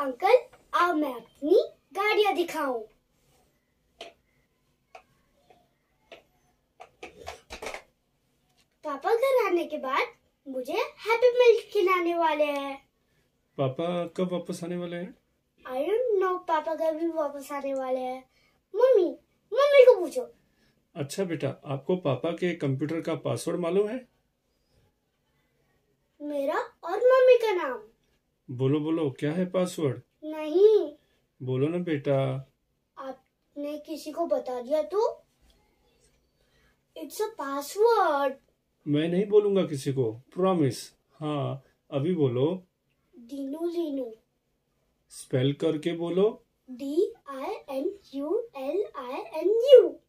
uncle अब मैं अपनी गाड़ियां दिखाऊं पापा घर आने के बाद मुझे हैप्पी मिल्क खिलाने वाले हैं पापा कब वापस आने वाले हैं आई डोंट नो पापा घर भी वापस आने वाले हैं मम्मी मम्मी को पूछो अच्छा बेटा आपको पापा के कंप्यूटर का पासवर्ड मालूम है मेरा और मम्मी का नाम बोलो बोलो क्या है पासवर्ड नहीं बोलो ना बेटा आपने किसी को बता दिया तू इट्स अ पासवर्ड मैं नहीं बोलूंगा किसी को प्रॉमिस हाँ अभी बोलो दीनू दीनू स्पेल करके बोलो D I N U L I N you